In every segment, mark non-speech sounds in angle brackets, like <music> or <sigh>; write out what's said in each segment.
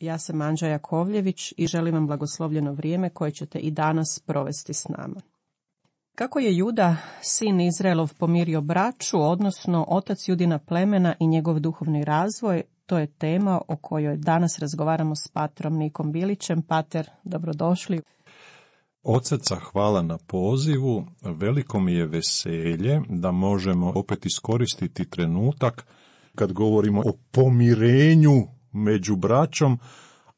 Ja sam Anđa Jakovljević i želim vam blagoslovljeno vrijeme koje ćete i danas provesti s nama. Kako je Juda, sin Izraelov, pomirio braću, odnosno otac Judina plemena i njegov duhovni razvoj, to je tema o kojoj danas razgovaramo s patrom Nikom Bilićem. Pater, dobrodošli. Od hvala na pozivu, veliko mi je veselje da možemo opet iskoristiti trenutak kad govorimo o pomirenju među braćom,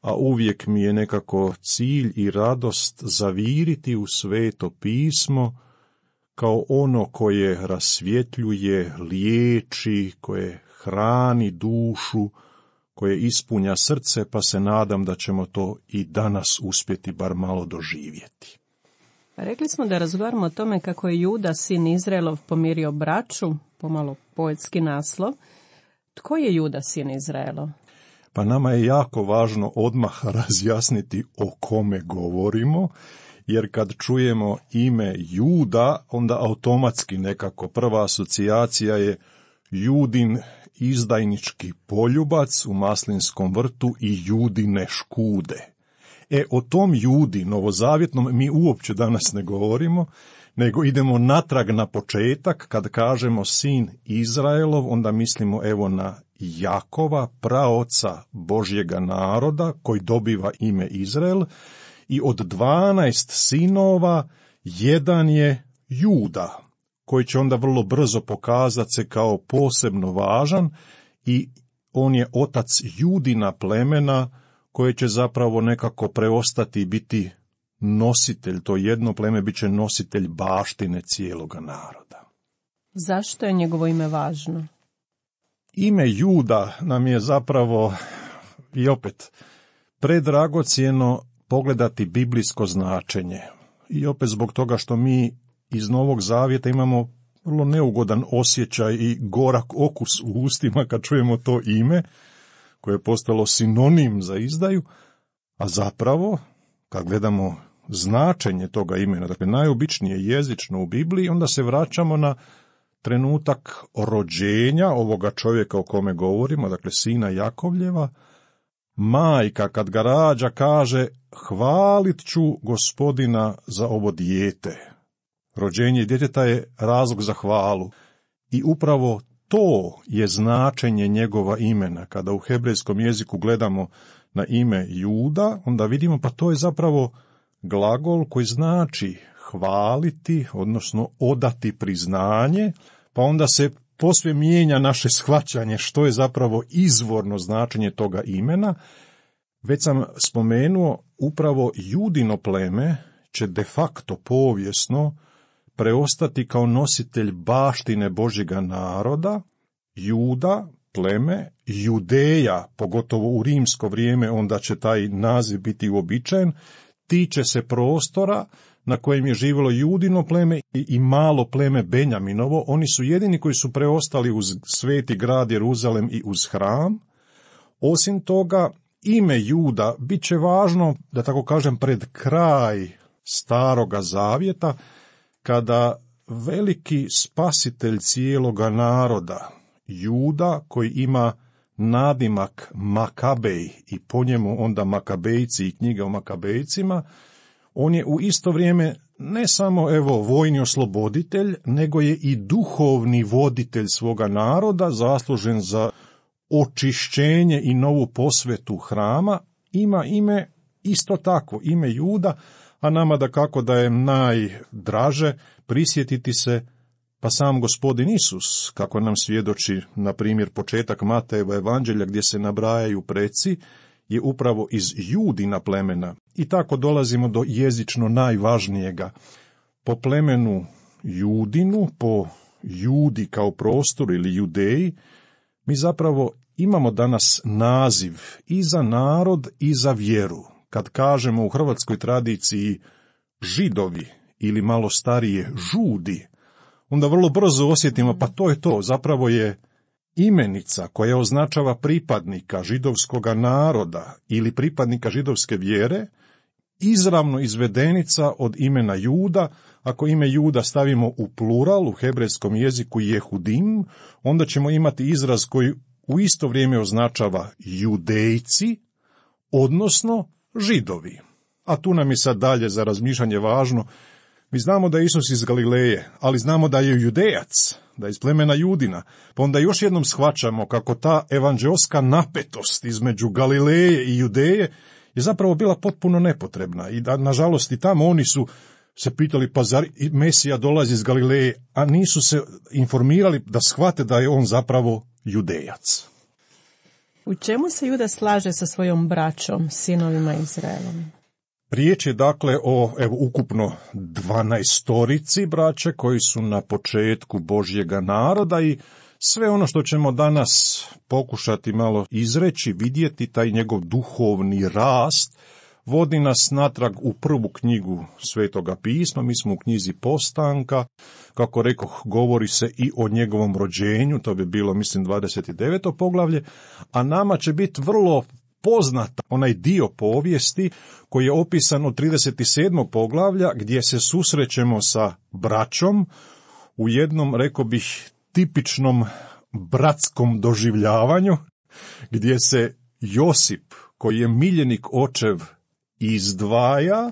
a uvijek mi je nekako cilj i radost zaviriti u sveto pismo kao ono koje rasvjetljuje, liječi, koje hrani dušu, koje ispunja srce, pa se nadam da ćemo to i danas uspjeti bar malo doživjeti. Pa rekli smo da razgovaramo o tome kako je Juda, sin Izraelov, pomirio braću, pomalo poetski naslov. Tko je Juda, sin Izraelov? pa nama je jako važno odmah <laughs> razjasniti o kome govorimo, jer kad čujemo ime Juda, onda automatski nekako prva asocijacija je Judin izdajnički poljubac u Maslinskom vrtu i Judine škude. E, o tom Judi, novozavjetnom, mi uopće danas ne govorimo, nego idemo natrag na početak, kad kažemo sin Izraelov, onda mislimo evo na Jakova, praoca Božjega naroda, koji dobiva ime Izrael, i od dvanaest sinova jedan je Juda, koji će onda vrlo brzo pokazati se kao posebno važan i on je otac Judina plemena koje će zapravo nekako preostati i biti nositelj, to jedno pleme bit će nositelj baštine cijeloga naroda. Zašto je njegovo ime važno? ime Juda nam je zapravo i opet predragocjeno pogledati biblijsko značenje. I opet zbog toga što mi iz Novog Zavjeta imamo vrlo neugodan osjećaj i gorak okus u ustima kad čujemo to ime, koje je postalo sinonim za izdaju, a zapravo, kad gledamo značenje toga imena, dakle najobičnije jezično u Bibliji, onda se vraćamo na trenutak rođenja ovoga čovjeka o kome govorimo, dakle sina Jakovljeva, majka kad ga rađa kaže hvalit ću gospodina za ovo dijete. Rođenje djeteta je razlog za hvalu i upravo to je značenje njegova imena. Kada u hebrejskom jeziku gledamo na ime Juda, onda vidimo pa to je zapravo glagol koji znači hvaliti, odnosno odati priznanje, pa onda se posve mijenja naše shvaćanje što je zapravo izvorno značenje toga imena. Već sam spomenuo, upravo judino pleme će de facto povijesno preostati kao nositelj baštine Božjega naroda, juda, pleme, judeja, pogotovo u rimsko vrijeme, onda će taj naziv biti uobičajen, tiče se prostora na kojem je živjelo judino pleme i malo pleme Benjaminovo, oni su jedini koji su preostali uz sveti grad Jeruzalem i uz hram. Osim toga, ime Juda bit će važno, da tako kažem, pred kraj staroga zavjeta, kada veliki spasitelj cijeloga naroda, Juda koji ima nadimak Makabej i po njemu onda Makabejci i knjiga o Makabejcima, on je u isto vrijeme ne samo evo vojni osloboditelj, nego je i duhovni voditelj svoga naroda zaslužen za očišćenje i novu posvetu hrama, ima ime isto tako, ime Juda, a nama da kako da je najdraže prisjetiti se pa sam gospodin Isus, kako nam svjedoči, na primjer, početak Matejeva evanđelja gdje se nabrajaju preci, je upravo iz judina plemena i tako dolazimo do jezično najvažnijega. Po plemenu judinu, po judi kao prostor ili judeji, mi zapravo imamo danas naziv i za narod i za vjeru. Kad kažemo u hrvatskoj tradiciji židovi ili malo starije žudi, onda vrlo brzo osjetimo pa to je to, zapravo je Imenica koja označava pripadnika židovskog naroda ili pripadnika židovske vjere, izravno izvedenica od imena Juda, ako ime Juda stavimo u plural u hebrejskom jeziku Jehudim, onda ćemo imati izraz koji u isto vrijeme označava judejci, odnosno židovi. A tu nam je sad dalje za razmišljanje važno mi znamo da je Isus iz Galileje, ali znamo da je judejac, da je iz plemena Judina, pa onda još jednom shvaćamo kako ta evanđeoska napetost između Galileje i Judeje je zapravo bila potpuno nepotrebna i da, nažalost, i tamo oni su se pitali, pa zar Mesija dolazi iz Galileje, a nisu se informirali da shvate da je on zapravo judejac. U čemu se Juda slaže sa svojom braćom, sinovima Izraelom? Riječ je dakle o evo, ukupno 12 storici braće koji su na početku Božjega naroda i sve ono što ćemo danas pokušati malo izreći, vidjeti taj njegov duhovni rast, vodi nas natrag u prvu knjigu Svetoga pisma, mi smo u knjizi Postanka, kako rekoh, govori se i o njegovom rođenju, to bi bilo, mislim, 29. poglavlje, a nama će biti vrlo poznata onaj dio povijesti koji je opisan u 37. poglavlja gdje se susrećemo sa braćom u jednom, rekao bih, tipičnom bratskom doživljavanju gdje se Josip, koji je miljenik očev, izdvaja,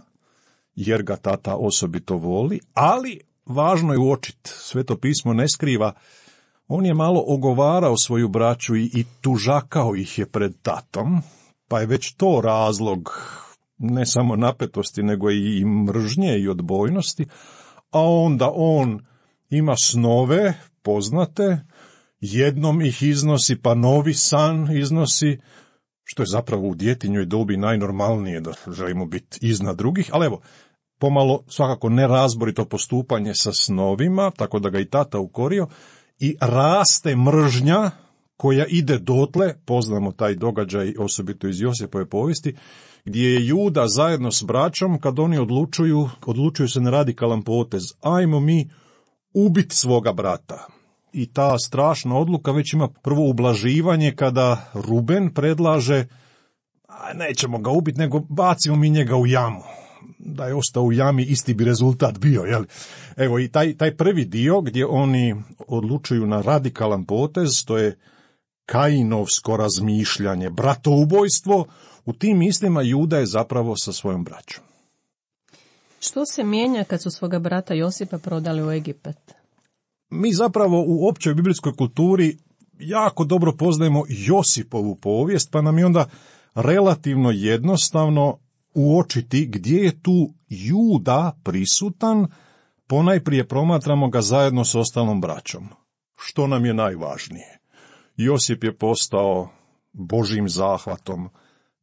jer ga tata osobito voli, ali važno je uočit, sve to pismo ne skriva, on je malo ogovarao svoju braću i, i tužakao ih je pred tatom, pa je već to razlog ne samo napetosti, nego i mržnje i odbojnosti, a onda on ima snove poznate, jednom ih iznosi, pa novi san iznosi, što je zapravo u djetinjoj dobi najnormalnije da želimo biti iznad drugih, ali evo, pomalo svakako nerazborito postupanje sa snovima, tako da ga i tata ukorio, i raste mržnja koja ide dotle, poznamo taj događaj osobito iz Josipove povijesti, gdje je Juda zajedno s braćom, kad oni odlučuju, odlučuju se na radikalan potez, ajmo mi ubit svoga brata. I ta strašna odluka već ima prvo ublaživanje kada Ruben predlaže, a nećemo ga ubiti, nego bacimo mi njega u jamu da je ostao u jami, isti bi rezultat bio. Jel? Evo i taj, taj prvi dio gdje oni odlučuju na radikalan potez, to je kainovsko razmišljanje, bratoubojstvo, u tim mislima Juda je zapravo sa svojom braćom. Što se mijenja kad su svoga brata Josipa prodali u Egipat? Mi zapravo u općoj biblijskoj kulturi jako dobro poznajemo Josipovu povijest, pa nam je onda relativno jednostavno uočiti gdje je tu Juda prisutan, ponajprije promatramo ga zajedno s ostalom braćom. Što nam je najvažnije? Josip je postao Božim zahvatom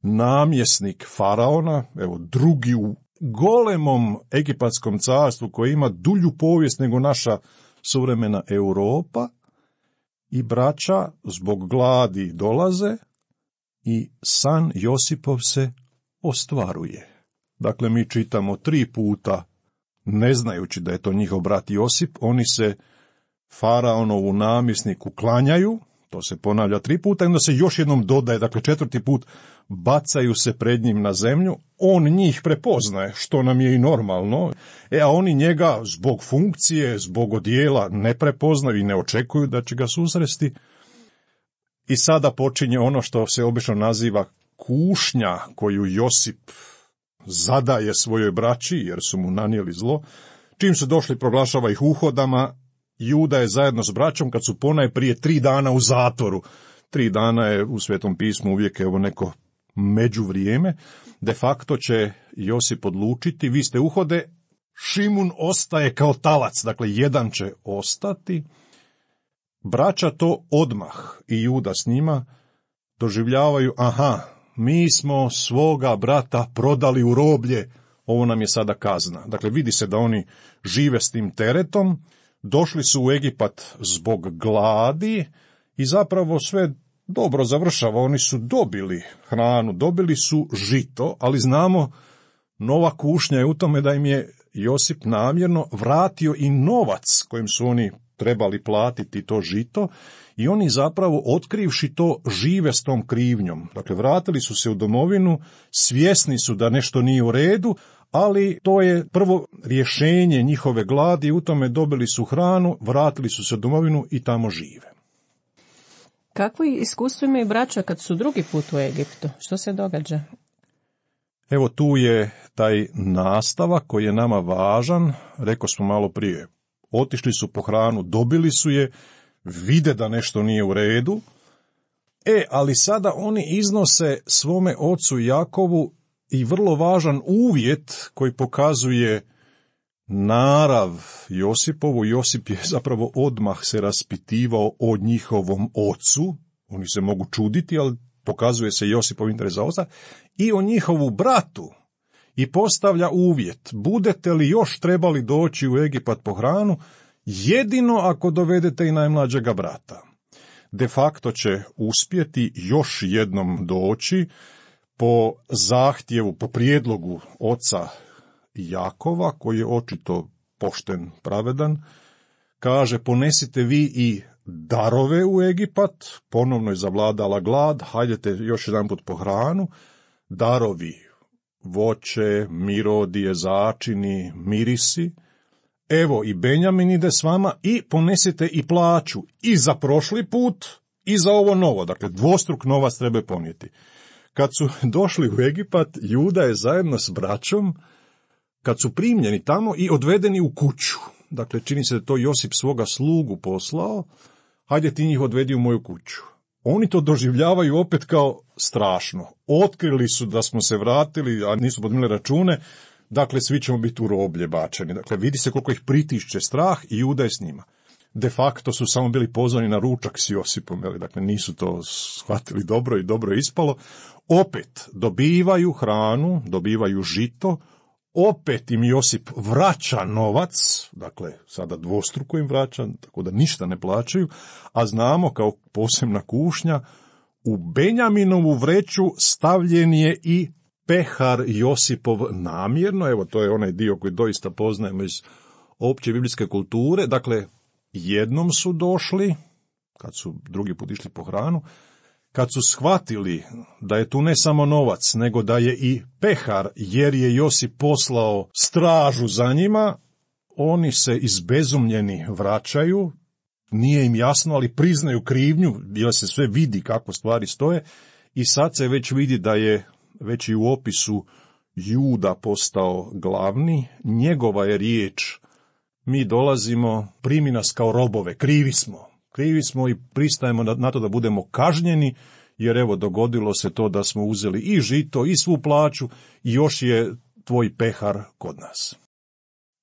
namjesnik faraona, evo drugi u golemom egipatskom carstvu koje ima dulju povijest nego naša suvremena Europa i braća zbog gladi dolaze i san Josipov se ostvaruje. Dakle, mi čitamo tri puta, ne znajući da je to njihov brat Josip, oni se faraonovu namjesniku klanjaju, to se ponavlja tri puta i onda se još jednom dodaje, dakle četvrti put, bacaju se pred njim na zemlju, on njih prepoznaje, što nam je i normalno, e a oni njega zbog funkcije, zbog odijela ne prepoznaju i ne očekuju da će ga susresti. I sada počinje ono što se obično naziva kušnja koju Josip zadaje svojoj braći jer su mu nanijeli zlo, čim su došli proglašava ih uhodama Juda je zajedno s braćom kad su ponaj prije tri dana u zatvoru. Tri dana je u Svetom pismu uvijek evo neko vrijeme. De facto će Josip odlučiti, vi ste uhode, Šimun ostaje kao talac, dakle jedan će ostati. Braća to odmah i Juda s njima doživljavaju, aha, mi smo svoga brata prodali u roblje, ovo nam je sada kazna. Dakle, vidi se da oni žive s tim teretom, došli su u Egipat zbog gladi i zapravo sve dobro završava. Oni su dobili hranu, dobili su žito, ali znamo nova kušnja je u tome da im je Josip namjerno vratio i novac kojim su oni trebali platiti to žito i oni zapravo otkrivši to žive s tom krivnjom. Dakle, vratili su se u domovinu, svjesni su da nešto nije u redu, ali to je prvo rješenje njihove gladi, u tome dobili su hranu, vratili su se domovinu i tamo žive. Kakvo iskustvo imaju braća kad su drugi put u Egiptu? Što se događa? Evo tu je taj nastavak koji je nama važan, rekao smo malo prije. Otišli su po hranu, dobili su je, vide da nešto nije u redu. E, ali sada oni iznose svome ocu Jakovu i vrlo važan uvjet koji pokazuje narav Josipovu. Josip je zapravo odmah se raspitivao o njihovom ocu, oni se mogu čuditi, ali pokazuje se Josipov interes za oca, i o njihovu bratu, i postavlja uvjet, budete li još trebali doći u Egipat po hranu, jedino ako dovedete i najmlađega brata. De facto će uspjeti još jednom doći, po zahtjevu, po prijedlogu oca Jakova, koji je očito pošten, pravedan, kaže ponesite vi i darove u Egipat, ponovno je zavladala glad, hajdete još jedan put po hranu, darovi, voće, mirodije, začini, mirisi, evo i Benjamin ide s vama i ponesite i plaću i za prošli put i za ovo novo, dakle dvostruk novac treba ponijeti. Kad su <laughs> došli u Egipat, Juda je zajedno s braćom, kad su primljeni tamo i odvedeni u kuću. Dakle, čini se da to Josip svoga slugu poslao, hajde ti njih odvedi u moju kuću. Oni to doživljavaju opet kao strašno. Otkrili su da smo se vratili, a nisu podmile račune, dakle svi ćemo biti u roblje bačeni. Dakle, vidi se koliko ih pritišće strah i Juda je s njima de facto su samo bili pozvani na ručak s Josipom, jel? dakle nisu to shvatili dobro i dobro je ispalo, opet dobivaju hranu, dobivaju žito, opet im Josip vraća novac, dakle sada dvostruko im vraća, tako da ništa ne plaćaju, a znamo kao posebna kušnja, u Benjaminovu vreću stavljen je i pehar Josipov namjerno, evo to je onaj dio koji doista poznajemo iz opće biblijske kulture, dakle Jednom su došli, kad su drugi put išli po hranu, kad su shvatili da je tu ne samo novac, nego da je i pehar, jer je Josip poslao stražu za njima, oni se izbezumljeni vraćaju, nije im jasno, ali priznaju krivnju, jer se sve vidi kako stvari stoje, i sad se već vidi da je već i u opisu Juda postao glavni, njegova je riječ mi dolazimo, primi nas kao robove, krivi smo. Krivi smo i pristajemo na to da budemo kažnjeni, jer evo dogodilo se to da smo uzeli i žito i svu plaću i još je tvoj pehar kod nas.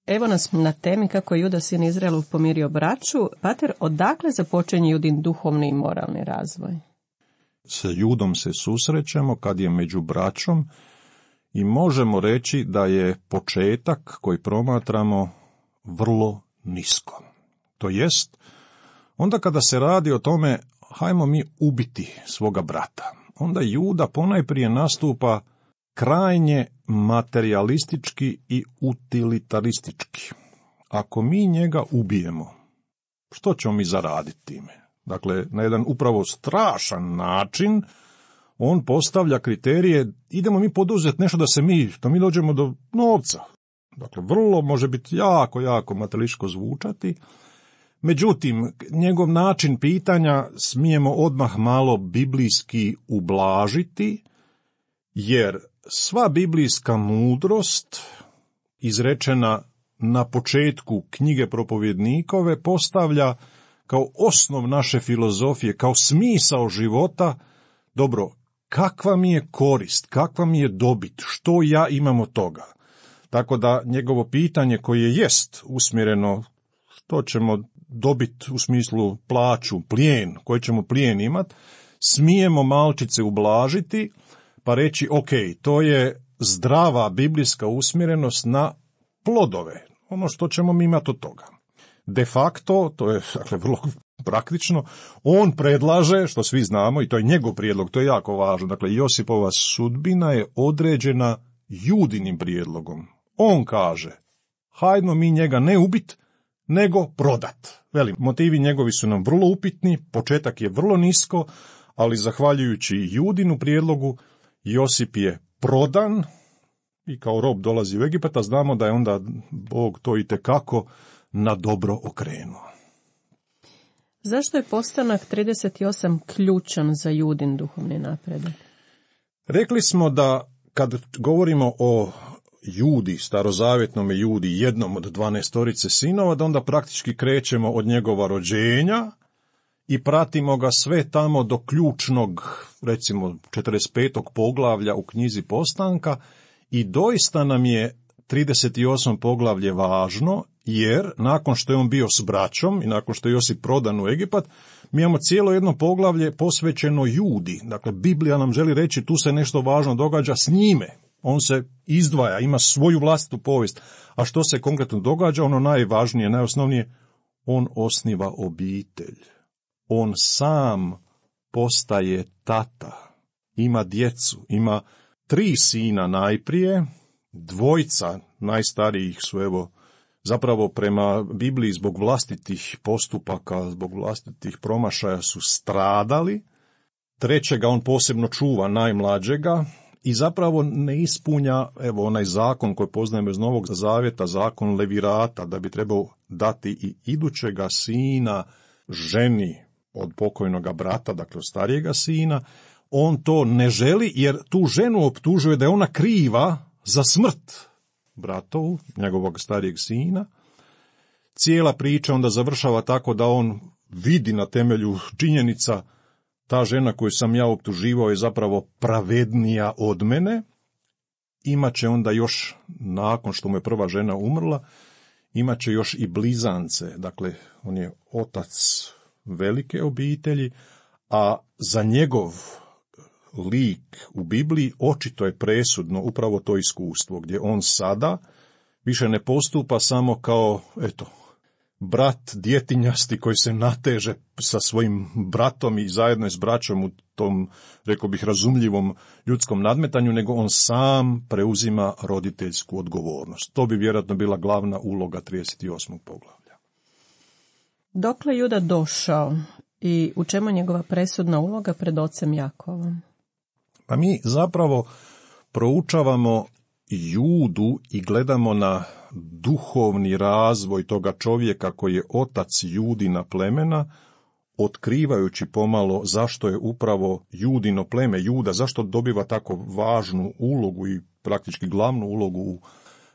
Evo nas na temi kako je Juda sin Izraelu pomirio braću. Pater, odakle započenje Judin duhovni i moralni razvoj? Sa Judom se susrećemo kad je među braćom i možemo reći da je početak koji promatramo vrlo nisko. To jest, onda kada se radi o tome, hajmo mi ubiti svoga brata, onda Juda ponajprije nastupa krajnje materialistički i utilitaristički. Ako mi njega ubijemo, što ćemo mi zaraditi time? Dakle, na jedan upravo strašan način on postavlja kriterije, idemo mi poduzeti nešto da se mi, da mi dođemo do novca, Dakle, vrlo može biti jako, jako mateliško zvučati. Međutim, njegov način pitanja smijemo odmah malo biblijski ublažiti, jer sva biblijska mudrost izrečena na početku knjige propovjednikove postavlja kao osnov naše filozofije, kao smisao života, dobro, kakva mi je korist, kakva mi je dobit, što ja imam od toga? Tako da njegovo pitanje koje jest usmjereno što ćemo dobiti u smislu plaću, plijen, koji ćemo plijen imat, smijemo malčice ublažiti pa reći ok, to je zdrava biblijska usmjerenost na plodove, ono što ćemo mi imati od toga. De facto, to je dakle, vrlo praktično, on predlaže, što svi znamo, i to je njegov prijedlog, to je jako važno, dakle Josipova sudbina je određena judinim prijedlogom, on kaže, hajdmo mi njega ne ubit, nego prodat. Velim, motivi njegovi su nam vrlo upitni, početak je vrlo nisko, ali zahvaljujući Judinu prijedlogu, Josip je prodan i kao rob dolazi u Egipat, znamo da je onda Bog to i tekako na dobro okrenuo. Zašto je postanak 38 ključan za Judin duhovni napredak? Rekli smo da kad govorimo o judi, starozavjetnome judi, jednom od dvanestorice sinova, da onda praktički krećemo od njegova rođenja i pratimo ga sve tamo do ključnog, recimo, 45. poglavlja u knjizi Postanka i doista nam je 38. poglavlje važno, jer nakon što je on bio s braćom i nakon što je Josip prodan u Egipat, mi imamo cijelo jedno poglavlje posvećeno judi. Dakle, Biblija nam želi reći tu se nešto važno događa s njime, on se izdvaja, ima svoju vlastitu povijest. A što se konkretno događa? Ono najvažnije, najosnovnije, on osniva obitelj. On sam postaje tata. Ima djecu, ima tri sina najprije, dvojca najstarijih su evo zapravo prema Bibliji zbog vlastitih postupaka, zbog vlastitih promašaja su stradali. Trećega on posebno čuva, najmlađega, i zapravo ne ispunja evo onaj zakon koji poznajemo iz Novog Zavjeta, zakon Levirata, da bi trebao dati i idućega sina ženi od pokojnog brata, dakle od starijega sina, on to ne želi jer tu ženu optužuje da je ona kriva za smrt bratov, njegovog starijeg sina. Cijela priča onda završava tako da on vidi na temelju činjenica ta žena koju sam ja optuživao je zapravo pravednija od mene, imat će onda još, nakon što mu je prva žena umrla, imat će još i blizance. Dakle, on je otac velike obitelji, a za njegov lik u Bibliji očito je presudno upravo to iskustvo, gdje on sada više ne postupa samo kao, eto, brat djetinjasti koji se nateže sa svojim bratom i zajedno s braćom u tom, rekao bih, razumljivom ljudskom nadmetanju, nego on sam preuzima roditeljsku odgovornost. To bi vjerojatno bila glavna uloga 38. poglavlja. Dokle Juda došao i u čemu njegova presudna uloga pred ocem Jakovom? Pa mi zapravo proučavamo Judu i gledamo na duhovni razvoj toga čovjeka koji je otac judina plemena, otkrivajući pomalo zašto je upravo judino pleme juda, zašto dobiva tako važnu ulogu i praktički glavnu ulogu u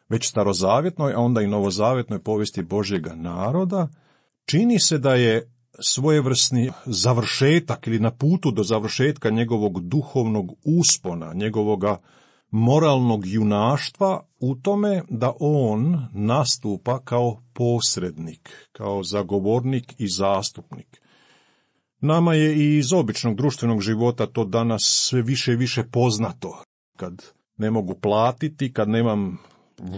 već starozavjetnoj, a onda i novozavjetnoj povijesti Božjega naroda, čini se da je svojevrsni završetak ili na putu do završetka njegovog duhovnog uspona, njegovoga moralnog junaštva u tome da on nastupa kao posrednik, kao zagovornik i zastupnik. Nama je i iz običnog društvenog života to danas sve više i više poznato. Kad ne mogu platiti, kad nemam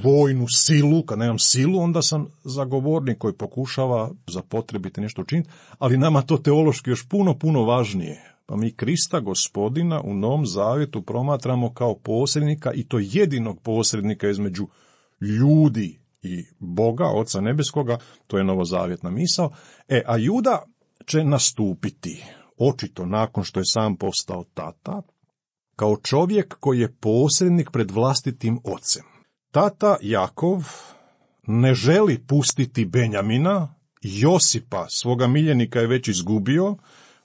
vojnu silu, kad nemam silu, onda sam zagovornik koji pokušava zapotrebiti, nešto učiniti, ali nama to teološki još puno, puno važnije. Pa mi Krista gospodina u Novom Zavjetu promatramo kao posrednika i to jedinog posrednika između ljudi i Boga, Oca Nebeskoga, to je novozavjetna misao. E, a Juda će nastupiti, očito nakon što je sam postao tata, kao čovjek koji je posrednik pred vlastitim ocem. Tata Jakov ne želi pustiti Benjamina, Josipa, svoga miljenika je već izgubio,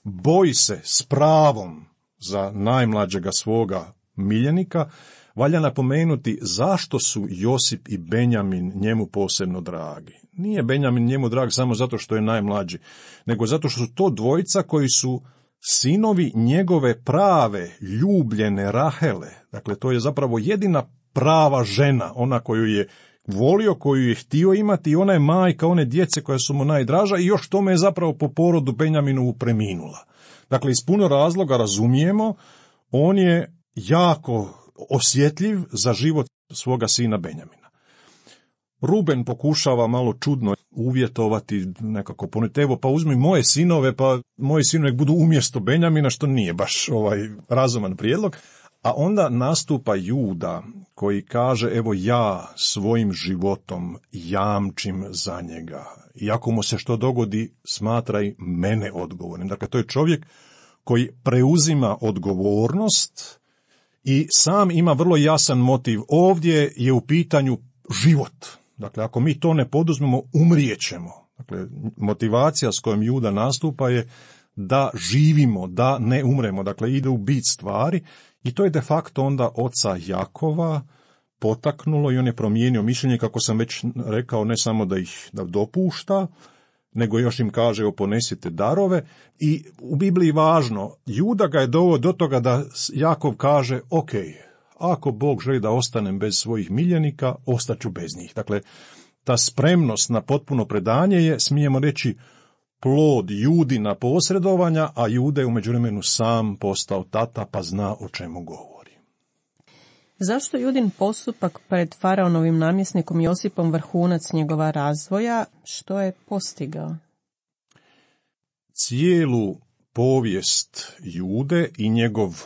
boji se s pravom za najmlađega svoga miljenika, valja napomenuti zašto su Josip i Benjamin njemu posebno dragi. Nije Benjamin njemu drag samo zato što je najmlađi, nego zato što su to dvojica koji su sinovi njegove prave, ljubljene Rahele. Dakle, to je zapravo jedina prava žena, ona koju je volio, koju je htio imati i ona je majka one djece koja su mu najdraža i još tome je zapravo po porodu Benjaminu preminula. Dakle, iz puno razloga razumijemo, on je jako osjetljiv za život svoga sina Benjamina. Ruben pokušava malo čudno uvjetovati nekako ponuditi, evo pa uzmi moje sinove, pa moji sinove budu umjesto Benjamina, što nije baš ovaj razuman prijedlog, a onda nastupa Juda koji kaže, evo ja svojim životom jamčim za njega. I ako mu se što dogodi, smatraj mene odgovornim. Dakle, to je čovjek koji preuzima odgovornost i sam ima vrlo jasan motiv. Ovdje je u pitanju život. Dakle, ako mi to ne poduzmemo, umrijećemo. Dakle, motivacija s kojom Juda nastupa je da živimo, da ne umremo. Dakle, ide u bit stvari i to je de facto onda oca Jakova potaknulo i on je promijenio mišljenje, kako sam već rekao, ne samo da ih da dopušta, nego još im kaže evo ponesite darove i u Bibliji važno, Juda ga je doveo do toga da Jakov kaže ok, ako Bog želi da ostanem bez svojih miljenika, ostaću bez njih. Dakle, ta spremnost na potpuno predanje je, smijemo reći, plod judina posredovanja, a jude je u međuvremenu sam postao tata pa zna o čemu govori. Zašto judin postupak pred faraonovim namjesnikom Josipom vrhunac njegova razvoja, što je postigao? Cijelu povijest jude i njegov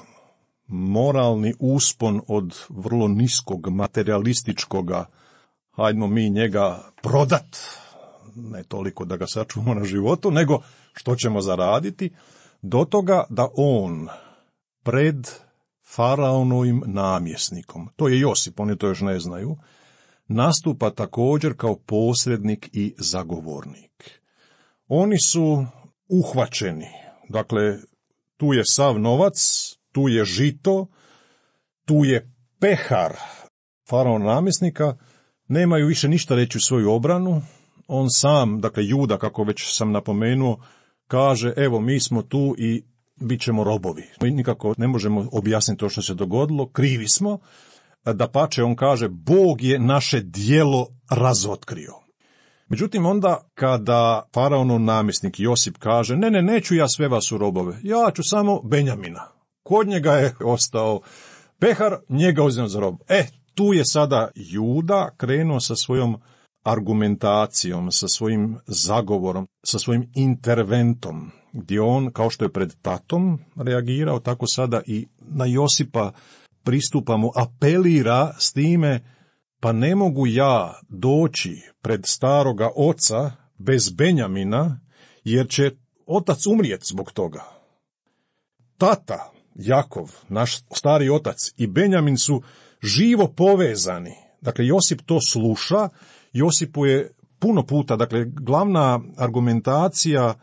moralni uspon od vrlo niskog materialističkoga, hajdemo mi njega prodat, ne toliko da ga sačuvamo na životu, nego što ćemo zaraditi, do toga da on pred faraonovim namjesnikom, to je Josip, oni to još ne znaju, nastupa također kao posrednik i zagovornik. Oni su uhvaćeni, dakle, tu je sav novac, tu je žito, tu je pehar faraon namjesnika, nemaju više ništa reći u svoju obranu, on sam, dakle Juda, kako već sam napomenuo, kaže, evo, mi smo tu i bit ćemo robovi. Mi nikako ne možemo objasniti to što se dogodilo, krivi smo, da pače on kaže, Bog je naše dijelo razotkrio. Međutim, onda kada faraonu namisnik Josip kaže, ne, ne, neću ja sve vas u robove, ja ću samo Benjamina. Kod njega je ostao pehar, njega uzimam za rob. E, tu je sada Juda krenuo sa svojom argumentacijom, sa svojim zagovorom, sa svojim interventom, gdje on, kao što je pred tatom reagirao, tako sada i na Josipa pristupa mu, apelira s time, pa ne mogu ja doći pred staroga oca bez Benjamina, jer će otac umrijet zbog toga. Tata, Jakov, naš stari otac i Benjamin su živo povezani. Dakle, Josip to sluša Josipu je puno puta, dakle, glavna argumentacija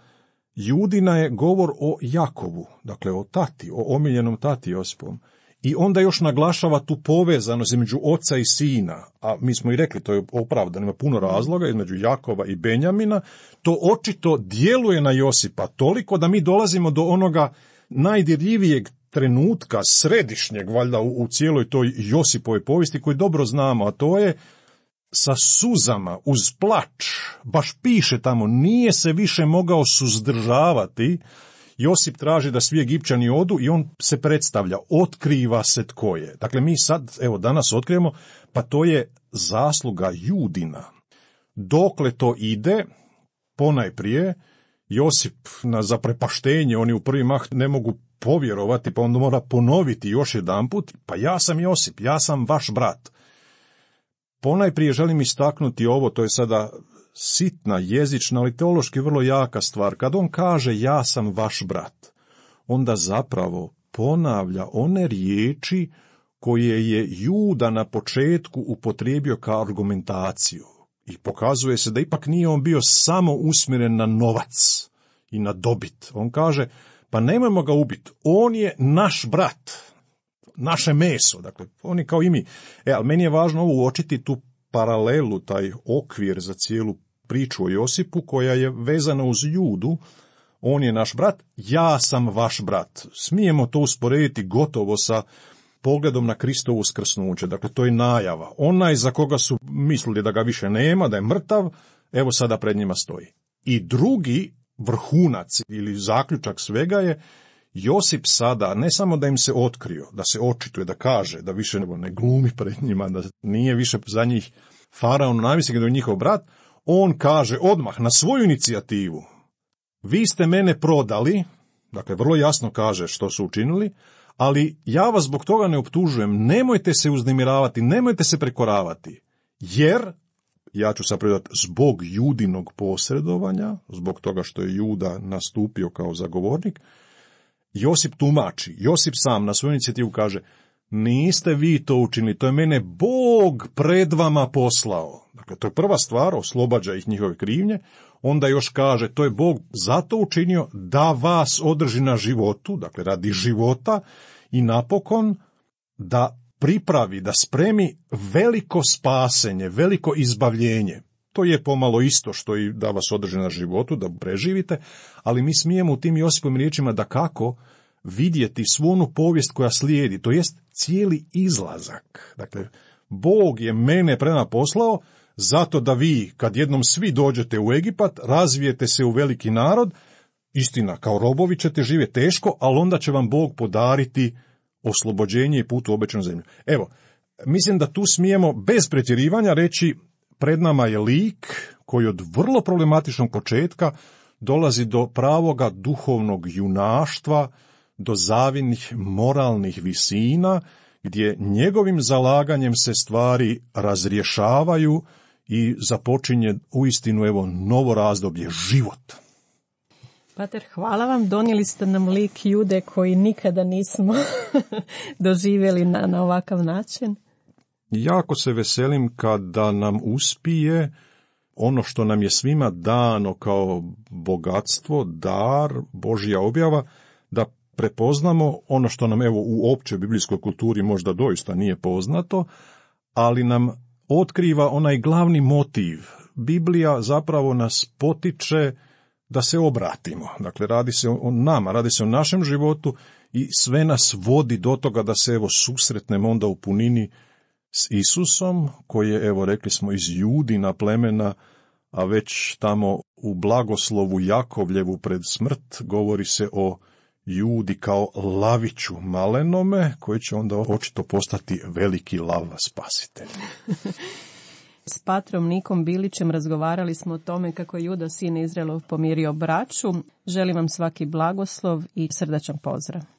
Judina je govor o Jakovu, dakle o tati, o omiljenom tati Josipom. I onda još naglašava tu povezanost između oca i sina, a mi smo i rekli, to je opravdano, ima puno razloga, između Jakova i Benjamina, to očito djeluje na Josipa toliko da mi dolazimo do onoga najdirljivijeg trenutka, središnjeg valjda u, cijeloj toj Josipovoj povijesti koji dobro znamo, a to je sa suzama, uz plač, baš piše tamo, nije se više mogao suzdržavati, Josip traži da svi Egipćani odu i on se predstavlja, otkriva se tko je. Dakle, mi sad, evo, danas otkrijemo, pa to je zasluga Judina. Dokle to ide, ponajprije, Josip na zaprepaštenje, oni u prvi mah ne mogu povjerovati, pa onda mora ponoviti još jedanput, pa ja sam Josip, ja sam vaš brat. Ponajprije želim istaknuti ovo, to je sada sitna, jezična, ali teološki vrlo jaka stvar. Kad on kaže ja sam vaš brat, onda zapravo ponavlja one riječi koje je Juda na početku upotrijebio kao argumentaciju. I pokazuje se da ipak nije on bio samo usmjeren na novac i na dobit. On kaže, pa nemojmo ga ubiti, on je naš brat naše meso, dakle, oni kao i mi. E, ali meni je važno ovo uočiti tu paralelu, taj okvir za cijelu priču o Josipu, koja je vezana uz judu, on je naš brat, ja sam vaš brat. Smijemo to usporediti gotovo sa pogledom na Kristovu skrsnuće, dakle to je najava. Onaj za koga su mislili da ga više nema, da je mrtav, evo sada pred njima stoji. I drugi vrhunac ili zaključak svega je Josip sada, ne samo da im se otkrio, da se očituje, da kaže, da više ne glumi pred njima, da nije više za njih faraon namisnik, je njihov brat, on kaže odmah na svoju inicijativu, vi ste mene prodali, dakle vrlo jasno kaže što su učinili, ali ja vas zbog toga ne optužujem, nemojte se uznemiravati, nemojte se prekoravati, jer, ja ću sad predati, zbog judinog posredovanja, zbog toga što je juda nastupio kao zagovornik, Josip tumači, Josip sam na svoju inicijativu kaže, niste vi to učinili, to je mene Bog pred vama poslao. Dakle, to je prva stvar, oslobađa ih njihove krivnje, onda još kaže, to je Bog zato učinio da vas održi na životu, dakle, radi života, i napokon da pripravi, da spremi veliko spasenje, veliko izbavljenje. To je pomalo isto što i da vas održi na životu, da preživite, ali mi smijemo u tim Josipom riječima da kako vidjeti svu onu povijest koja slijedi, to jest cijeli izlazak. Dakle, Bog je mene prenaposlao zato da vi, kad jednom svi dođete u Egipat, razvijete se u veliki narod, istina, kao robovi ćete živjeti teško, ali onda će vam Bog podariti oslobođenje i put u obećanu zemlju. Evo, mislim da tu smijemo bez pretjerivanja reći pred nama je lik koji od vrlo problematičnog početka dolazi do pravoga duhovnog junaštva, do zavinih moralnih visina, gdje njegovim zalaganjem se stvari razrješavaju i započinje uistinu evo novo razdoblje, život. Pater, hvala vam. Donijeli ste nam lik jude koji nikada nismo <laughs> doživjeli na, na ovakav način. Jako se veselim kada nam uspije ono što nam je svima dano kao bogatstvo, dar, Božja objava, da prepoznamo ono što nam evo u općoj biblijskoj kulturi možda doista nije poznato, ali nam otkriva onaj glavni motiv. Biblija zapravo nas potiče da se obratimo. Dakle, radi se o nama, radi se o našem životu i sve nas vodi do toga da se evo susretnemo onda u punini s Isusom, koji je, evo rekli smo, iz judina plemena, a već tamo u blagoslovu Jakovljevu pred smrt govori se o judi kao laviću malenome, koji će onda očito postati veliki lav spasitelj. <laughs> S patrom Nikom Bilićem razgovarali smo o tome kako je Juda sin Izraelov pomirio braću. Želim vam svaki blagoslov i srdačan pozdrav.